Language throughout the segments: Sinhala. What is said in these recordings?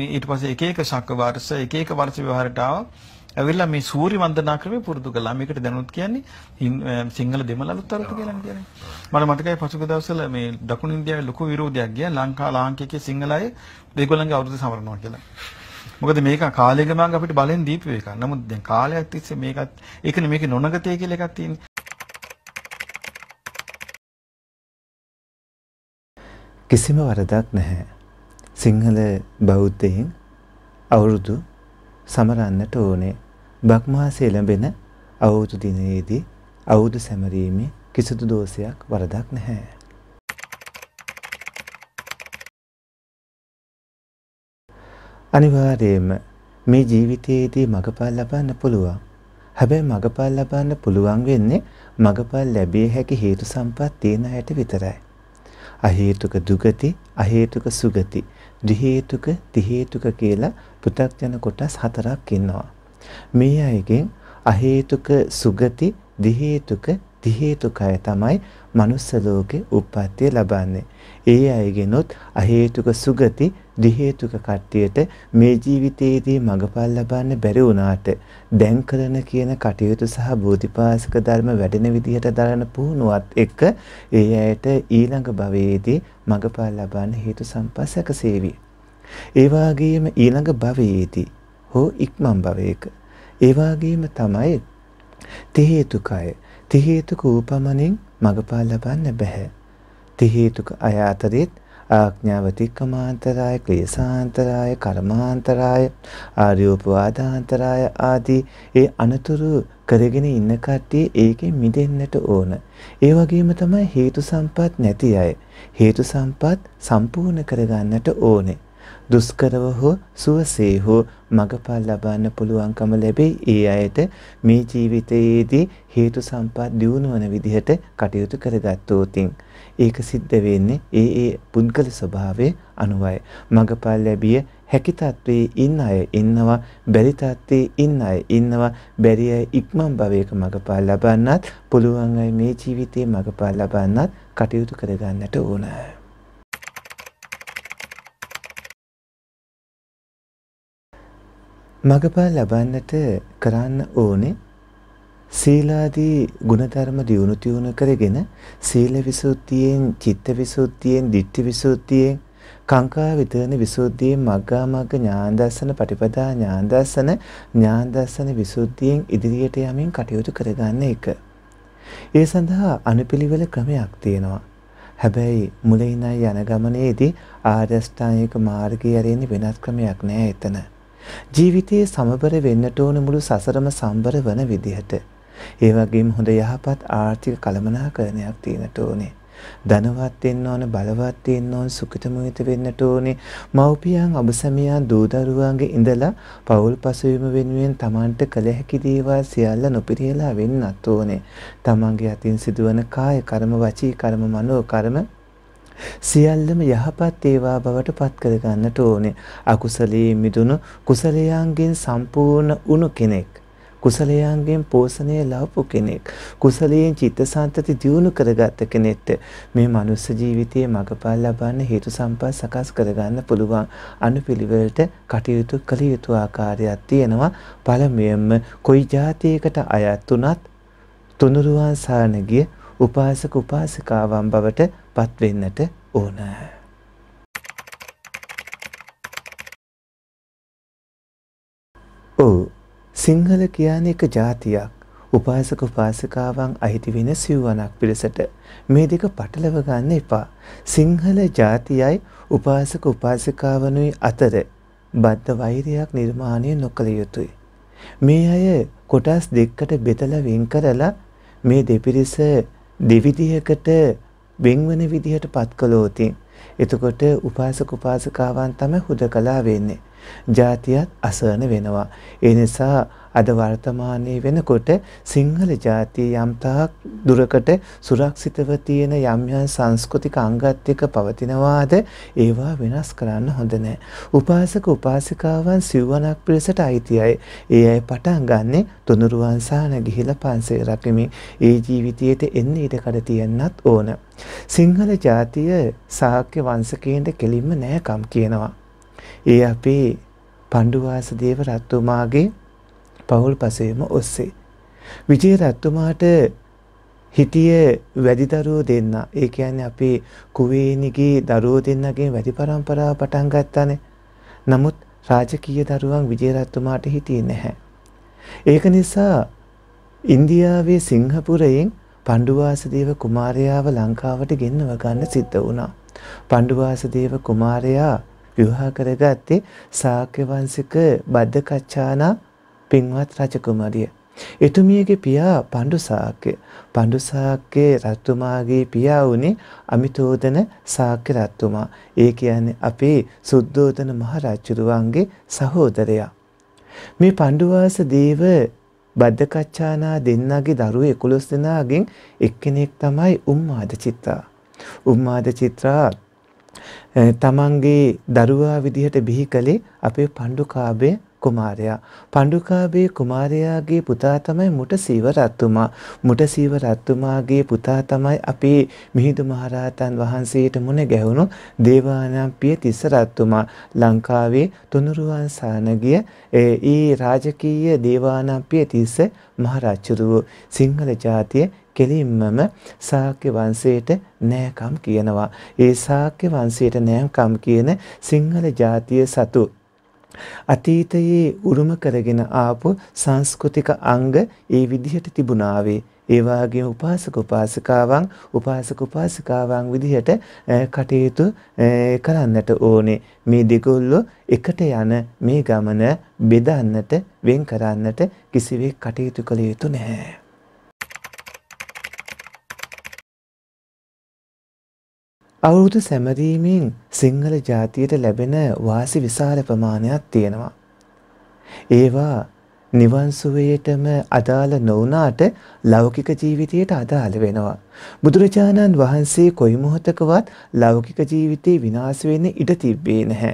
මේ ඊට පස්සේ එක එක ශක වර්ෂ එක එක වර්ෂ විවහාරට ආවා. ඇවිල්ලා මේ සූර්ය වන්දනා ක්‍රමය පුරුදු කළා. මේකට දැනුත් කියන්නේ සිංහල දෙමළ අලුත් අරුත් කියලා කියන්නේ. මම මතකයි පසුගිය දවස්වල මේ දකුණු ඉන්දියාවේ ලොකු විරෝධයක් ගියා. ලංකා ලාංකිකයේ සිංහල අය දෙගොල්ලන්ගේ අවුරුදු සමරනවා කියලා. මොකද මේක කාලය ගමන් අපිට බලෙන් දීපු එකක්. නමුත් දැන් කාලයක් තිස්සේ මේකත් ඒකනේ මේකේ නොනගතය කියලා එකක් තියෙන්නේ. කිසිම වරදක් නැහැ. සිංහල බෞද්ධයෙන් අවුරුදු සමරන්නට ඕනේ. බක්මාසය ලැබෙන අවුරුදු දිනයේදී අවුරුදු සැමරීමේ කිසිදු දෝෂයක් වරදක් නැහැ. අනිවාර්යයෙන්ම මේ ජීවිතයේදී මගපල් ලබන්න පුළුවන්. හැබැයි මගපල් ලබන්න පුළුවන් වෙන්නේ මගපල් ලැබිය හැකි හේතු සම්පත් තියෙන අයට විතරයි. අහේතුක දුගති, අහේතුක සුගති ත්‍රි හේතුක, ති හේතුක කියලා පෘථග්ජන කොටස් හතරක් ඉන්නවා. මේ අයගෙන් අහේතුක සුගති, දි හේතුක, අත්ති හේතුකය තමයි manuss ලෝකේ උප්පත්තිය ලබන්නේ. ඒ අයගෙනුත් අ හේතුක සුගති දි හේතුක කට්ටියට මේ ජීවිතයේදී මඟපල් ලබන්න බැරි වුණාට දැන් කරන කියන කටයුතු සහ බෝධිපාසක ධර්ම වැඩෙන විදිහට දරන පුහුණුවත් එක්ක ඒ අයට ඊළඟ භවයේදී මඟපල් ලබන්න හේතු සම්පස්සක සේවි. ඒ වාගේම ඊළඟ භවයේදී හෝ ඉක්මන් භවයක ඒ වාගේම තමයි තේ හේතුකය තිහේතුක ූපමණින් මඟපා ලබන්න බැහැ. තිහේතුක අය අතරිත් ආඥාව තික්කමාන්තරාය, ක්ලේශාන්තරාය, කර්මාන්තරාය, ආර්යෝපවාදාන්තරාය ආදී ඒ අනතුරු කරගෙන ඉන්න කට්ටිය ඒකෙන් මිදෙන්නට ඕන. ඒ වගේම තමයි හේතු සම්පත් නැති අය. හේතු සම්පත් සම්පූර්ණ කරගන්නට ඕනේ. දුෂ්කරව හෝ සුවසේ හෝ මගපල් ලබන්න පුළුවන්කම ලැබේ ඒ අයට මේ ජීවිතයේදී හේතු සම්පත් දියුණු වන විදිහට කටයුතු කරගත්තෝතින් ඒක සිද්ධ වෙන්නේ ඒ ඒ පුද්ගල ස්වභාවය අනුවයි මගපල් ලැබිය හැකි තත්වයේ ඉන්න අය ඉන්නවා බැරි තත්වයේ ඉන්න අය ඉන්නවා බැරි අය ඉක්මන් භවයක මගපල් ලබන්නත් පුළුවන් අය මේ ජීවිතේ මගපල් ලබන්නත් කටයුතු කරගන්නට ඕනෑ මගපල් ලබන්නට කරන්න ඕනේ සීලාදී ගුණධර්ම දියුණු තියුණු කරගෙන සීල විසුද්ධියෙන් චිත්ත විසුද්ධියෙන් ditthi විසුද්ධියෙන් කාංකා විතරණ විසුද්ධියෙන් මග්ගා මග්ග ඥානදර්ශන පටිපදා ඥානදර්ශන ඥානදර්ශන විසුද්ධියෙන් ඉදිරියට යමින් කටයුතු කරගන්න එක. ඒ සඳහා අනුපිළිවෙල ක්‍රමයක් තියෙනවා. හැබැයි මුලින්ම යන ගමනේදී ආර්ය අෂ්ටාංගික මාර්ගය ඇරෙන්නේ වෙනස් ක්‍රමයක් නෑ එතන. ජීවිතයේ සමබර වෙන්නට ඕන මුළු සසරම සම්බර වන විදිහට. ඒ වගේම හොඳ යහපත් ආර්ථික කළමනාකරණයක් තියෙනට ඕනේ. ධනවත් වෙන්න ඕන බලවත් වෙන්න ඕන සුඛිතමිත වෙන්නට ඕනේ මව්පියන් අබසමියන් දූ දරුවන්ගේ ඉඳලා පවුල් පසුබිම වෙනුවෙන් Tamanට කළ හැකි දේවල් සියල්ල නොපිරියලා වෙන්නත් ඕනේ Tamanගේ අතින් සිදුවන කාය කර්ම වචී කර්ම මනෝ කර්ම සියල්ලම යහපත් ඒවා බවට පත් කර ගන්නට ඕනේ. අකුසලයේ මිදුණු කුසලයන්ගෙන් සම්පූර්ණ වුණු කෙනෙක්. කුසලයන්ගෙන් පෝෂණය ලැබපු කෙනෙක් කුසලයෙන් චිත්තසංතති දියුණු කරගත්ත කෙනෙක්ට මේ මනුස්ස ජීවිතයේ මඟපල් ලබන්න හේතු සම්පත් සකස් කරගන්න පුළුවන් අනුපිළිවෙලට කටයුතු කළ යුතු ආකාරයක් තියෙනවා පළමුවෙන්ම කොයි જાතියකට අයත් උනත් තුනුරුවන් සාරණ ගිය උපාසක උපාසිකාවන් බවට පත්වෙන්නට ඕන. ඔව් සිංහල කියන එක ජාතියක් උපාසක උපාසිකාවන් අයිති වෙන සිව්වනක් පිරිසට මේ දෙක පටලව ගන්න එපා. සිංහල ජාතියයි උපාසක උපාසිකාවනුයි අතර බද්ධ වෛරයක් නිර්මාණය නොකළ යුතුය. මේ අය කොටස් දෙකකට බෙදලා වෙන් කරලා මේ දෙපිරිස දෙවිදිහකට වෙන්වන විදිහට පත් කළෝතින්. එතකොට උපාසක උපාසකාවන් තමයි හුදකලා වෙන්නේ. ජාතියත් අසරණ වෙනවා. ඒ නිසා අද වර්තමානයේ වෙනකොට සිංහල ජාතිය යම්තාක් දුරකට සුරක්ෂිතව තියෙන යම් යම් සංස්කෘතික අංගත් එක්ක පවතිනවාද ඒවා වෙනස් කරන්න හොඳ නැහැ. උපාසක උපාසිකාවන් සිව්වනක් පිරිසට අයිතියයි. ඒ අය පටන් ගන්නෙ තුනුරුවන් සාන ගිහිලා පන්සල් රැකෙමින් ඒ ජීවිතයේට එන්න ඉඩකඩ තියන්නත් ඕන. සිංහල ජාතිය සාක්‍ය වංශකයන්ට කෙලින්ම නැකම් කියනවා. ඒ අපේ පණ්ඩුවාස දේව රත්තුමාගේ පවුල් පසේම ඔස්සේ. විජය රැත්තුමාට හිටිය වැඩිදරෝ දෙන්න ඒ කියන්නේ අපේ කුවේනිගේ දරුවෝ දෙන්නගෙන් වැඩි පරම්පරාව පටන් ගත්තානේ. නමුත් රාජකීය දරුවන් විජය රැත්තුමාට හිටියේ නැහැ. ඒක නිසා ඉන්දියාවේ සිංහපුරයෙන් පණ්ඩුවාසදේව කුමාරයාව ලංකාවට ගෙන්නව ගන්න සිද්ධ වුණා. පණ්ඩුවාසදේව කුමාරයා විවාහ කරගත්තේ ශාක්‍ය වංශික බද්දකච්චානා පින්වත් රජකුමරිය. එතුමියගේ පියා පණ්ඩුසාක්‍ය. පණ්ඩුසාක්‍ය රජතුමාගේ පියා වුණේ අමිතෝදන සාක්‍ය රජතුමා. ඒ කියන්නේ අපේ සුද්ධෝදන මහ රජුරුවන්ගේ සහෝදරයා. මේ පණ්ඩුවාස දේව බද්දකච්චානා දෙන්නගේ දරුවෝ 11 දෙනාගෙන් එක්කෙනෙක් තමයි උම්මාද චිත්‍රා. උම්මාද චිත්‍රා තමන්ගේ දරුවා විදිහට බිහි කළේ අපේ පණ්ඩුකාභය කුමාරයා. පණ්ඩුකාභය කුමාරයාගේ පුතා තමයි මුටසීව රත්තුමා. මුටසීව රත්තුමාගේ පුතා තමයි අපේ මිහිඳු මහරහතන් වහන්සේට මුණ ගැහුණු දේවානම්පිය තිස්ස රත්තුමා. ලංකාවේ තුනුරුවන් සානගිය ඒ රාජකීය දේවානම්පිය තිස්ස මහරජුරුව සිංහල ජාතිය කෙලින්මම ශාක්‍ය වංශයට නෑකම් කියනවා. ඒ ශාක්‍ය වංශයට නෑකම් කියන සිංහල ජාතිය සතු අතීතයේ උරුම කරගෙන ආපු සංස්කෘතික අංග ඒ විදිහට තිබුණාවේ ඒ වාගේ උපාසක උපාසිකාවන් උපාසක උපාසිකාවන් විදිහට කටයුතු කරන්නට ඕනේ මේ දෙගොල්ලෝ එකට යන මේ ගමන බෙදන්නට වෙන් කරන්නට කිසිවෙක් කටයුතු කළ යුතු නැහැ අවුරුදු සැමරීමෙන් සිංහල ජාතියට ලැබෙන වාසි විශාල ප්‍රමාණයක් තියෙනවා. ඒවා නිවන්සුවේටම අදාළ නොවනාට ලෞකික ජීවිතයට අදාළ වෙනවා. බුදුරජාණන් වහන්සේ කොයි මොහොතකවත් ලෞකික ජීවිතේ විනාශ වෙන්න ඉඩ තිබ්බේ නැහැ.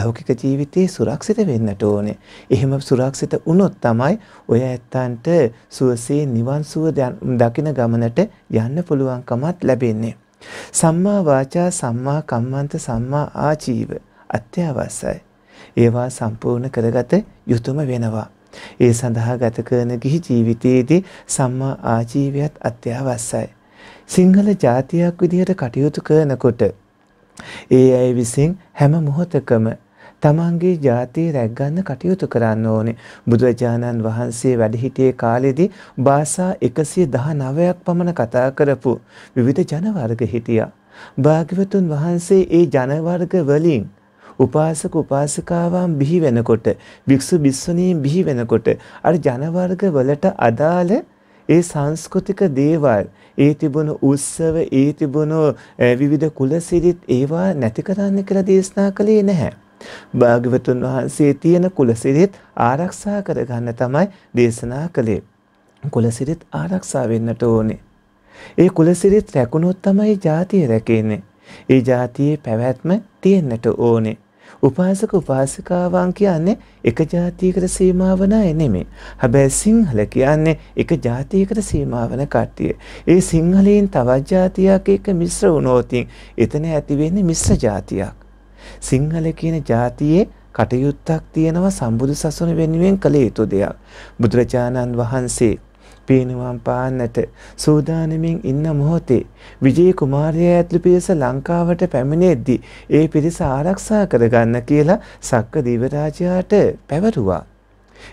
ලෞකික ජීවිතේ සුරක්ෂිත වෙන්නට ඕනේ. එහෙම සුරක්ෂිත වුණොත් තමයි ඔය ඇත්තන්ට සුවසේ නිවන් සුව දකින ගමනට යන්න පුළුවන්කමත් ලැබෙන්නේ. සම්මා වාචා සම්මා කම්මන්ත සම්මා ආජීව අත්‍යවශ්‍යයි. ඒවා සම්පූර්ණ කරගත යුතුයම වෙනවා. ඒ සඳහා ගත කරන ගිහි ජීවිතයේදී සම්මා ආජීවයත් අත්‍යවශ්‍යයි. සිංහල ජාතියක් විදිහට කටයුතු කරනකොට ඒ අය විසින් හැම මොහොතකම තමන්ගේ ජාතිය රැක්ගන්න කටයුතු කරන්න ඕනේ. බුදුරජාණන් වහන්සේ වැඩහිටියේ කාලෙදී භාෂා 119ක් පමණ කතා කරපු විවිධ ජනවර්ග හිටියා. භාග්‍යවතුන් වහන්සේ ඒ ජනවර්ග වලින් උපාසක උපාසිකාවන් බිහි වෙනකොට භික්ෂු භික්ෂුණීන් බිහි වෙනකොට අර ජනවර්ග වලට අදාළ ඒ සංස්කෘතික දේවල් ඒ තිබුණු උත්සව ඒ තිබුණු විවිධ කුලසිරිත් ඒවා නැති කරන්න කියලා දේශනා කළේ නැහැ. භාග්‍යවතුන් වහන්සේ තියෙන කුලසිරිත් ආරක්ෂා කරගන්න තමයි දේශනා කළේ. කුලසිරිත් ආරක්ෂා වෙන්නට ඕනේ. ඒ කුලසිරිත් රැකුණොත් තමයි ජාතිය රැකෙන්නේ. ඒ ජාතියේ පැවැත්ම තියෙන්නට ඕනේ. උපාසක උපාසිකාවන් කියන්නේ එක ජාතියකට සීමා වන අය නෙමෙයි. හැබැයි සිංහල කියන්නේ එක ජාතියකට සීමා වන කට්ටිය. ඒ සිංහලෙන් තවත් ජාතියක් එක්ක මිශ්‍ර වුණොතින් එතන ඇති වෙන්නේ මිශ්‍ර ජාතියක්. සිංහල කියන ජාතියේ කටයුත්තක් තියෙනවා සම්බුදු සසුන වෙනුවෙන් කළ යුතු දෙයක්. බුදුරජාණන් වහන්සේ පේනවාම් පාන්නට සූදානමින් ඉන්න මොහොතේ විජේ කුමාරය ඇතුළු පිරිස ලංකාවට පැමිණෙද්දී ඒ පිරිස ආරක්ෂා කරගන්න කියලා සක්ක දිවරාජයාට පැවරුවා.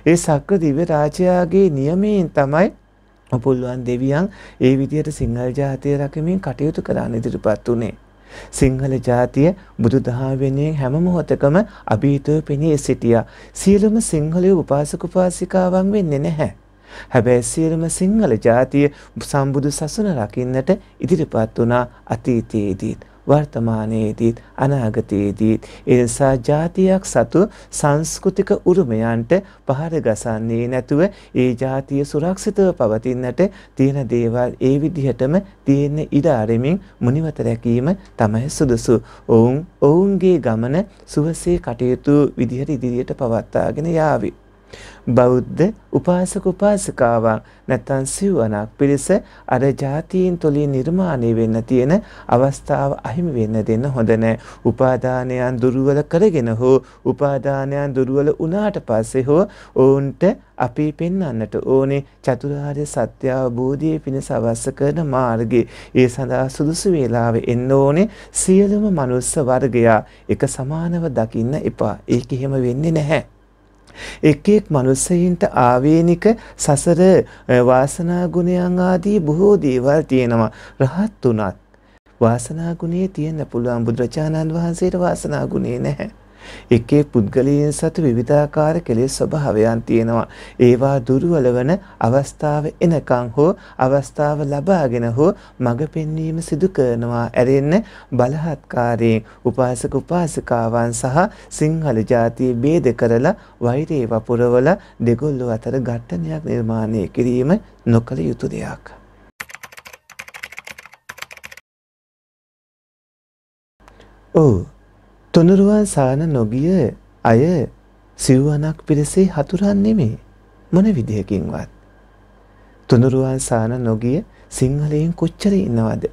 ඒ සක්‍ර දිවරාජයාගේ නියමයෙන් තමයි උපුල්ුවන් දෙවියන් ඒ විදියට සිංහල් ජාතිය රකමින් කටයුතු කරන්න ඉදිරිපත් වනේ. සිංහල ජාතිය බුදුදහමෙන් හැම මොහොතකම අභීතව පෙනී සිටියා. සියලුම සිංහල උපාසක උපාසිකාවන් වෙන්නේ නැහැ. හැබැයි සියලුම සිංහල ජාතිය සම්බුදු සසුන රකින්නට ඉදිරිපත් වුණා අතීතයේදීත්. වර්තමානයේදීත් අනාගතයේදීත් එනිසා ජාතියක් සතු සංස්කෘතික උරුමයන්ට පහර ගසන්නේ නැතුව ඒ ජාතිය සුරක්ෂිතව පවතින්නට තියෙන දේවල් ඒ විදිහටම තියෙන ඉඩ අරමින් මුනිවත රැකීම තමයි සුදුසු. ඔවුන් ඔවුන්ගේ ගමන සුවසේ කටයුතු විදිහට ඉදිරියට පවත්වාගෙන යාවි. බෞද්ධ උපාසක උපාසිකාවන් නැත්නම් සිවණක් පිරිස අර જાතීන් තුළින් නිර්මාණය වෙන්න තියෙන අවස්ථාව අහිමි වෙන්න දෙන්න හොඳ නැහැ. උපාදානයන් දුර්වල කරගෙන හෝ උපාදානයන් දුර්වල වුණාට පස්සේ හෝ ඔවුන්ට අපි පෙන්වන්නට ඕනේ චතුරාර්ය සත්‍ය අවබෝධයේ පිණිස අවශ්‍ය කරන මාර්ගය. ඒ සඳහා සුදුසු වේලාවෙ එන්න ඕනේ සියලුම මනුස්ස වර්ගයා එක සමානව දකින්න එපා. ඒක එහෙම වෙන්නේ නැහැ. එක් එක් මනුස්සයින්ට ආවේනික සසර වාසනා ගුණයන් ආදී බොහෝ දේවල් තියෙනවා. රහත් උනත් වාසනා ගුණේ තියෙන්න පුළුවන් බුදුරජාණන් වහන්සේට වාසනා ගුණේ නැහැ. එකේ පුද්ගලයන් සතු විවිධාකාර කෙලෙස් ස්වභාවයන් තියෙනවා. ඒවා දුර්වල වන අවස්ථාව එනකන් හෝ අවස්ථාව ලබාගෙන හෝ මඟ පෙන්වීම සිදු කරනවා. ඇරෙන්න බලහත්කාරයෙන් උපාසක උපාසිකාවන් සහ සිංහල ජාතිය බේද කරලා වෛරේ වපුරවල දෙගොල්ලෝ අතර ඝට්ටනයක් නිර්මාණය කිරීම නොකළ යුතු දෙයක්. Oh. තුනුරුවන් සාන නොගිය අය සිව්වනක් පිරිසේ හතුරන් නෙමේ මොන විදිහකින්වත්. තුනුරුවන් සාන නොගිය සිංහලයෙන් කොච්චර ඉන්නවද.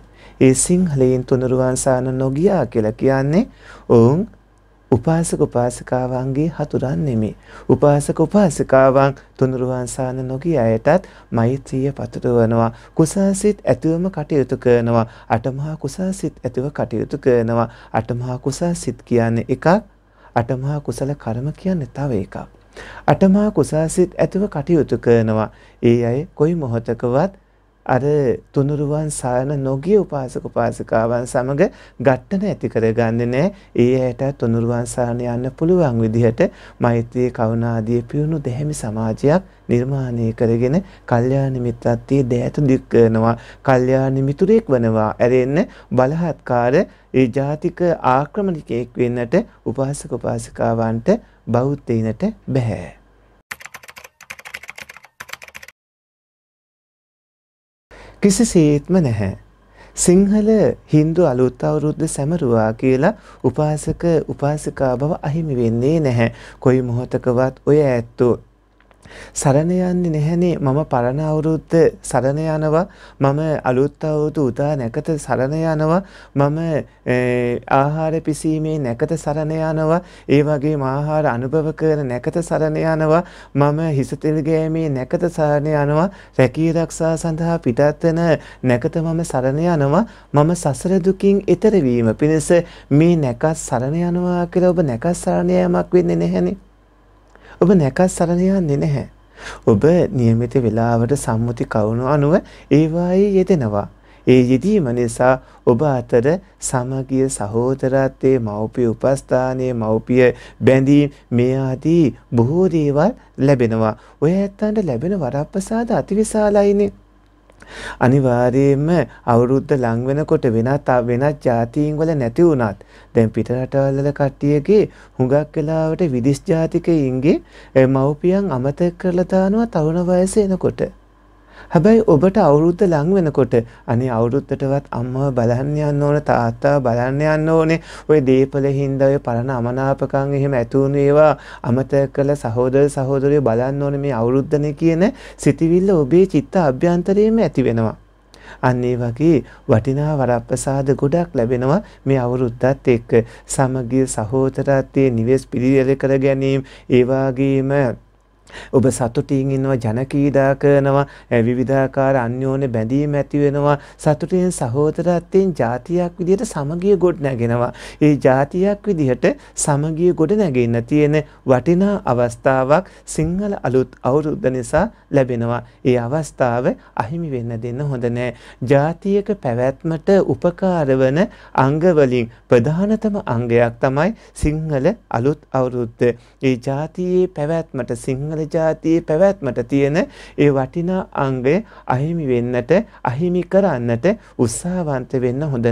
ඒ සිංහලයෙන් තුනුරුවන් සාන නොගියා කියලා කියන්නේ ඔවුන් උපාසක උපාසිකාවන්ගේ හතුරන් නෙමේ. උපාසක උපාසිකාවන් තුනුරුවන්සාන නොගිය අයටත් මෛත්‍රිය පතුරවනවා. කුසාසිත ඇතුවම කටයුතු කරනවා. අටමහා කුසාසිත ඇතුව කටයුතු කරනවා. අටමහා කුසාසිත කියන්නේ එකක්. අටමහා කුසල කර්ම කියන්නේ තව එකක්. අටමහා කුසාසිත ඇතුව කටයුතු කරනවා. ඒ අය කොයි මොහොතකවත් අර තුනුරුවන් සායන නොගිය උපාසක උපාසිකාවන් සමග ගැටන ඇති කරගන්නේ නැහැ. ඒ ඇයට තුනුරුවන් සායන යන්න පුළුවන් විදිහට මෛත්‍රී කරුණාදී පියුණු දෙහිමි සමාජයක් නිර්මාණය කරගෙන කල්යාණ මිත්‍රත්වයේ දෑත දික් කරනවා. කල්යාණ මිතුරෙක් වෙනවා. ඇරෙන්න බලහත්කාර ඒ ජාතික ආක්‍රමණිකයෙක් වෙන්නට උපාසක උපාසිකාවන්ට බෞද්ධයිනට බෑ. කිසිසේත්ම නැහැ. සිංහල හින්දු අලුත් අවුරුද්ද සැමරුවා කියලා උපාසක උපාසිකා බව අහිමි වෙන්නේ නැහැ. කොයි මොහොතකවත් ඔය ඇත්තෝ සරණ යන්නේ නැහැනේ මම පරණ අවුරුද්ද සරණ යනවා මම අලුත් අවුරුදු උදා නැකත සරණ යනවා මම ආහාර පිසීමේ නැකත සරණ යනවා ඒ වගේම ආහාර අනුභව කරන නැකත සරණ යනවා මම හිස තෙල් ගෑමේ නැකත සරණ යනවා රැකී ආරක්ෂා සඳහා පිටත් වෙන නැකත මම සරණ යනවා මම සසර දුකින් ඈතර වීම පිණිස මේ නැකත් සරණ යනවා කියලා ඔබ නැකත් සරණ යෑමක් වෙන්නේ නැහැනේ ඔබ නැකත් සරණ යන්නේ නැහැ. ඔබ નિયમિત වේලාවට සම්මුති කවුණු අනුව ඒවායේ යෙදෙනවා. ඒ යෙදීම නිසා ඔබ අතර සමගිය සහෝදරත්වයේ මව්පිය උපස්ථානයේ මව්පිය බැඳීම් මේ ආදී බොහෝ දේවල් ලැබෙනවා. ඔය ඇත්තන්ට ලැබෙන වරප්‍රසාද අතිවිශාලයිනේ. අනිවාර්යයෙන්ම අවුරුද්ද ලං වෙනකොට වෙනත් වෙනත් ජාතීන් වල නැති වුණත් දැන් පිටරටවල කට්ටියගේ හුඟක් වෙලාවට විදිස් ජාතිකයින්ගේ මව්පියන් අමතක කරලා දානවා තරුණ වයසේ එනකොට. හැබැයි ඔබට අවුරුද්ද ලං වෙනකොට අනේ අවුරුද්දටවත් අම්මව බලන්න යන්න ඕන තාත්තා බලන්න යන්න ඕනේ ඔය දීපල හින්දා ඔය පරණ අමනාපකම් එහෙම ඇතුණු ඒවා අමතක කළ සහෝදර සහෝදරියෝ බලන්න ඕනේ මේ අවුරුද්දනේ කියන සිතිවිල්ල ඔබේ චිත්ත අභ්‍යන්තරයේම ඇති වෙනවා. අන්න ඒ වගේ වටිනා වරප්‍රසාද ගොඩක් ලැබෙනවා මේ අවුරුද්දත් එක්ක සමගිය සහෝදරත්වයේ නිවෙස් පිළිවෙල කර ගැනීම ඒ වගේම ඔබ සතුටින් ඉන්නවා ජන කීඩා කරනවා විවිධාකාර අන්‍යෝන්‍ය බැඳීම් ඇති වෙනවා සතුටින් සහෝදරත්වයෙන් ජාතියක් විදිහට සමගිය ගොඩ නැගෙනවා ඒ ජාතියක් විදිහට සමගිය ගොඩ නැගෙන්න තියෙන වටිනා අවස්ථාවක් සිංහල අලුත් අවුරුද්ද නිසා ලැබෙනවා ඒ අවස්ථාව අහිමි වෙන්න දෙන්න හොඳ නෑ ජාතියක පැවැත්මට උපකාර වන අංගවලින් ප්‍රධානතම අංගයක් තමයි සිංහල අලුත් අවුරුද්ද ඒ ජාතියේ පැවැත්මට සිංහල ජාතියේ පැවැත්මට තියෙන ඒ වටිනා අංගය අහිමි වෙන්නට අහිමි කරන්නට උත්සාහවන්ත වෙන්න හොඳ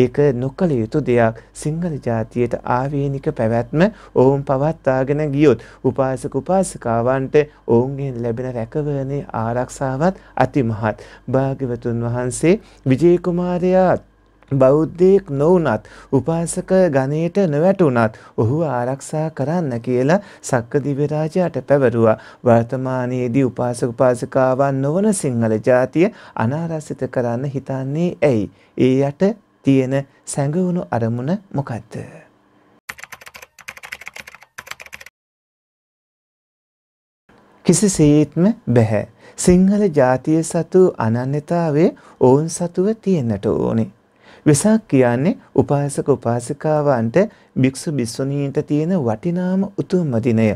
ඒක නොකළ යුතු දෙයක් සිංහල ජාතියට ආවේනික පැවැත්ම ඔවුන් පවත්වාගෙන ගියොත් උපාසක උපාසිකාවන්ට ඔවුන්ගෙන් ලැබෙන රැකවරණේ ආරක්ෂාවත් අතිමහත්. භාග්‍යවතුන් වහන්සේ විජේකුමාරයාත් බෞද්ධයෙක් නොවුනත් උපාසක ගණයට නොවැටුණත් ඔහු ආරක්ෂා කරන්න කියලා සක්කදිවරාජයාට පැවරුවා වර්තමානයේදී උපාසක උපාසිකාවන් නොවන සිංහල ජාතිය අනාරක්ෂිත කරන්න හිතන්නේ ඇයි ඒ යට තියෙන සැඟවුණු අරමුණ මොකක්ද කිසිසේත්ම බැහැ සිංහල ජාතිය සතු අනන්‍යතාවය ඔවුන් සතුව තියෙන්නට ඕනේ වෙසක් කියන්නේ උපාසක උපාසිකාවන්ට භික්ෂු භික්ෂුණීන්ට තියෙන වටිනාම උතුම්ම දිනය.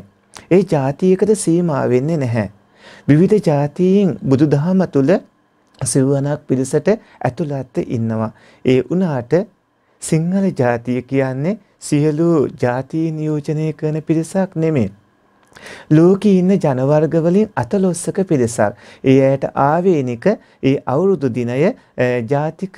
ඒ જાතියකට සීමා වෙන්නේ නැහැ. විවිධ જાතීන් බුදුදහම තුල සිවණක් පිළිසට ඇතුළත් ඉන්නවා. ඒ උනාට සිංහල જાතිය කියන්නේ සියලු જાතීන් නියෝජනය කරන පිරිසක් නෙමෙයි. ලෝකේ ඉන්න ජනවර්ග වලින් අතලොස්සක පිරිසක්. ඒ ඇයට ආවේනික ඒ අවුරුදු දිනය ජාතික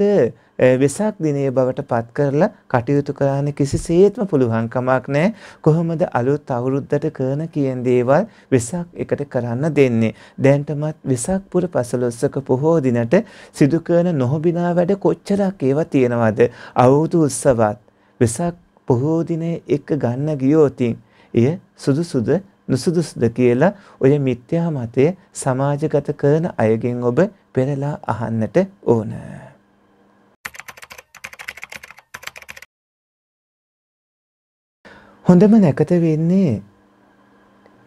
වෙසක් දිනේ බවට පත් කරලා කටයුතු කරන්න කිසිසේත්ම පුළුවන් කමක් නැහැ. කොහොමද අලුත් අවුරුද්දට කරන කියන දේවල් වෙසක් එකට කරන්න දෙන්නේ. දැන්ටමත් වෙසක් පුර පසළොස්වක පොහෝ දිනට සිදු කරන නොහොබිනා වැඩ කොච්චරක් ඒවා තියෙනවද? අවුරුදු උත්සවත් වෙසක් පොහෝ දිනේ එක ගන්න ගියෝතින් එය සුදුසුද නුසුදුසුද කියලා ඔය මිත්‍යා මතය සමාජගත කරන අයගෙන් ඔබ පෙරලා අහන්නට ඕන. හොඳම නැකත වෙන්නේ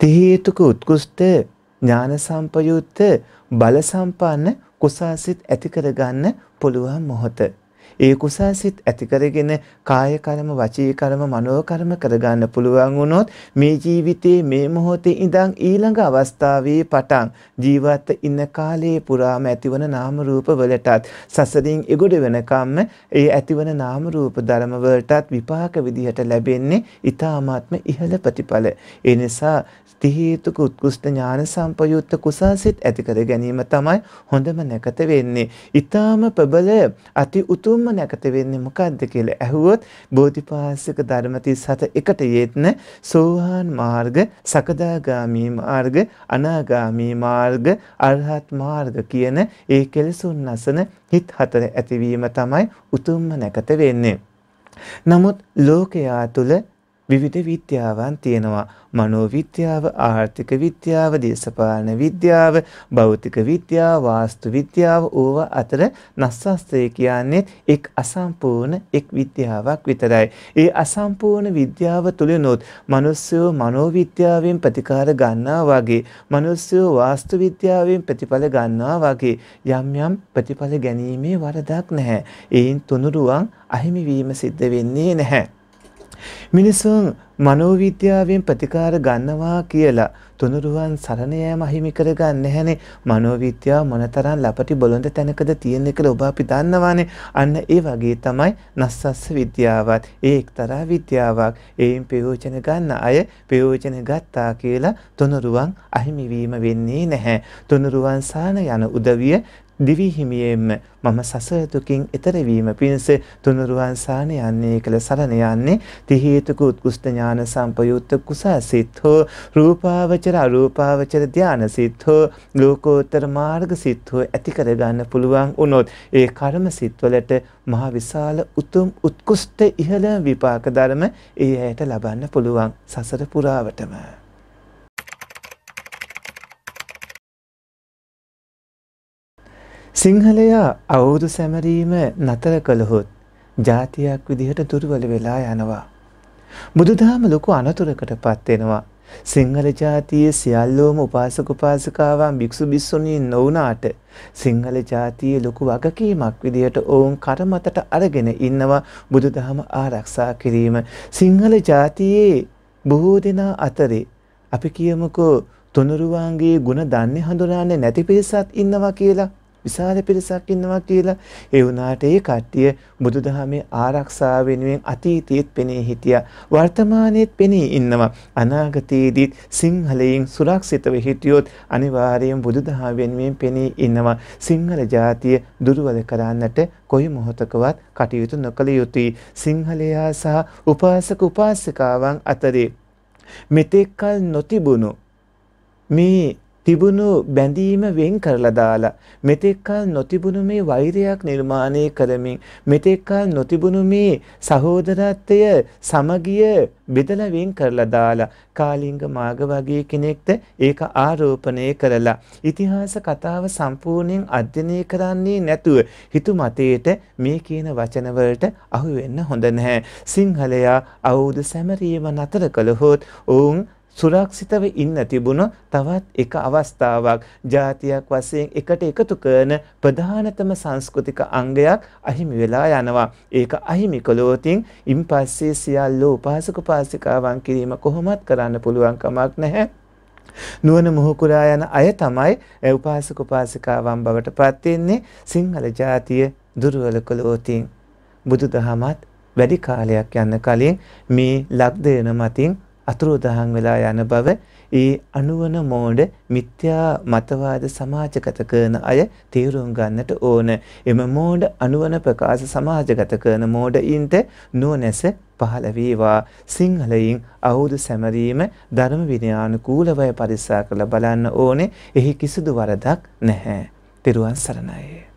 තිහේතුක උත්කෘෂ්ට ඥාන සම්පයුත්ත බල සම්පන්න කුසාසිත ඇති කරගන්න පුළුවන් මොහොත. ඒ කුසල් සිත් ඇති කරගෙන කාය කර්ම, වචී කර්ම, මනෝ කර්ම කරගන්න පුළුවන් වුණොත් මේ ජීවිතේ මේ මොහොතේ ඉඳන් ඊළඟ අවස්ථාවේ පටන් ජීවත් ඉන්න කාලයේ පුරාම ඇතිවන නාම රූප වලටත් සසරින් එගොඩ වෙනකම්ම ඒ ඇතිවන නාම රූප ධර්ම වලටත් විපාක විදිහට ලැබෙන්නේ ඊ타මාත්ම ඉහළ ප්‍රතිඵල. ඒ නිසා තිහේතුක උත්කෘෂ්ඨ ඥාන සම්පයුත්ත කුසල්සිත ඇති කර ගැනීම තමයි හොඳම නැකත වෙන්නේ. ඊ타ම ප්‍රබල අති උතුම් මුලින්ම නැකත වෙන්නේ මොකක්ද කියලා ඇහුවොත් බෝධිපාසික ධර්ම 37 එකට යෙත්න සෝහාන් මාර්ග, සකදාගාමී මාර්ග, අනාගාමී මාර්ග, අරහත් මාර්ග කියන ඒ කෙලසුන් නැසන හිත් හතර ඇතිවීම තමයි උතුම්ම නැකත වෙන්නේ. නමුත් ලෝකයා තුල විවිධ විද්‍යාවන් තියෙනවා මනෝවිද්‍යාව ආර්ථික විද්‍යාව දේශපාලන විද්‍යාව භෞතික විද්‍යාව වාස්තු විද්‍යාව ඕවා අතර නස්සස්ත්‍රය කියන්නේ එක් අසම්පූර්ණ එක් විද්‍යාවක් විතරයි. ඒ අසම්පූර්ණ විද්‍යාව තුලිනුත් මිනිස්සු මනෝවිද්‍යාවෙන් ප්‍රතිකාර ගන්නවා වගේ මිනිස්සු වාස්තු විද්‍යාවෙන් ප්‍රතිඵල ගන්නවා වගේ යම් යම් ප්‍රතිඵල ගැනීමේ වරදක් නැහැ. ඒයින් තුනුරුවන් අහිමි වීම සිද්ධ වෙන්නේ නැහැ. මිනිසුන් මනෝවිද්‍යාවෙන් ප්‍රතිකාර ගන්නවා කියලා තුනුරුවන් සරණ යෑම අහිමි කරගන්න නැහැනේ. මනෝවිද්‍යාව මොනතරම් ලපටි බොළඳ තැනකද තියෙන කියලා ඔබ අපි දන්නවානේ. අන්න ඒ වගේ තමයි නස්සස්ස විද්‍යාවත්. ඒ එක්තරා විද්‍යාවක්. ඒන් ප්‍රයෝජන ගන්න අය ප්‍රයෝජන ගත්තා කියලා තුනුරුවන් අහිමි වෙන්නේ නැහැ. තුනුරුවන් සාන යන උදවිය දිවි හිමියෙන්ම මම සසර දුකින් එතර වීම පිණිස තුනුරුවන් සාන යන්නේ කළ සරණ යන්නේ ති හේතුක උත්කෘෂ්ඨ ඥාන සම්පයුක්ත කුසසිත හෝ රූපාවචර අරූපාවචර ධාන සිත හෝ ලෝකෝත්තර මාර්ග සිත හෝ ඇති කර ගන්න පුළුවන් වුණොත් ඒ කර්ම සිත් වලට මහ විශාල උතුම් උත්කෘෂ්ඨ ඉහළ විපාක ධර්ම ඒ ඇයට ලබන්න පුළුවන් සසර පුරාවටම සිංහලයා අවුරුදු සැමරීම නතර කළහොත් ජාතියක් විදිහට දුර්වල වෙලා යනවා. බුදුදහම ලොකු අනතුරකට පත්වෙනවා. සිංහල ජාතිය සියල්ලෝම උපාසකුපාසිකාවන් භික්‍ෂු බිස්සුණී නොවනාට සිංහල ජාතිය ලොකු වගකීමක් විදියට ඔවුන් කරමතට අරගෙන ඉන්නවා බුදුදහම ආරක්ෂා කිරීම. සිංහල ජාතියේ බොහෝ දෙනා අතරේ අපි කියමුකෝ තුනුරුවන්ගේ ගුණ දන්නේ හඳුනාන්නේ නැති පිරිසත් ඉන්නවා කියලා විශාල පිරිසක් ඉන්නවා කියලා ඒ වුණාට ඒ කට්ටිය බුදුදහමේ ආරක්ෂාව වෙනුවෙන් අතීතයේත් පෙනී හිටියා වර්තමානයේත් පෙනී ඉන්නවා අනාගතයේදීත් සිංහලයෙන් සුරක්ෂිතව හිටියොත් අනිවාර්යයෙන් බුදුදහම වෙනුවෙන් පෙනී ඉන්නවා සිංහල ජාතිය දුර්වල කරන්නට කොයි මොහොතකවත් කටයුතු නොකළ යුතුයි සිංහලයා සහ උපාසක උපාසිකාවන් අතරේ මෙතෙක්කල් නොතිබුණු මේ තිබුණු බැඳීම වෙන් කරලා දාලා මෙතෙක්කල් නොතිබුණු මේ වෛරයක් නිර්මාණය කරමින් මෙතෙක්කල් නොතිබුණු මේ සහෝදරත්වය සමගිය බෙදලා වෙන් කරලා දාලා කාලිංග මාග වගේ කෙනෙක්ට ඒක ආරෝපණය කරලා ඉතිහාස කතාව සම්පූර්ණයෙන් අධ්‍යයනය කරන්නේ නැතුව හිතු මතයට මේ කියන වචන වලට අහු වෙන්න හොඳ නැහැ සිංහලයා අවුද සැමරීම නතර කළහොත් ඔවුන් සුරක්ෂිතව ඉන්න තිබුණු තවත් එක අවස්ථාවක් ජාතියක් වශයෙන් එකට එකතු කරන ප්‍රධානතම සංස්කෘතික අංගයක් අහිමි වෙලා යනවා. ඒක අහිමි කළොතින් ඉන්පස්සේ සියල්ල උපාසක උපාසිකාවන් කිරීම කොහොමත් කරන්න පුළුවන් කමක් නැහැ. නුවන මුහුකුරා යන අය තමයි උපාසක උපාසිකාවන් බවට පත් වෙන්නේ සිංහල ජාතිය දුර්වල කළෝතින් බුදුදහමත් වැඩි කාලයක් යන කලින් මේ ලක්දේන මතින් අතුරුදහන් වෙලා යන බව ඒ අනුවන මෝඩ මිත්‍යා මතවාද සමාජගත කරන අය තීරුම් ගන්නට ඕන. එම මෝඩ අනුවන ප්‍රකාශ සමාජගත කරන මෝඩයින්ට නුවණැස පහළ වේවා. සිංහලයින් අවුදු සැමරීම ධර්ම විනයානුකූලව පරිස්සම් කරලා බලන්න ඕනේ. එහි කිසිදු වරදක් නැහැ. තෙරුවන් සරණයි.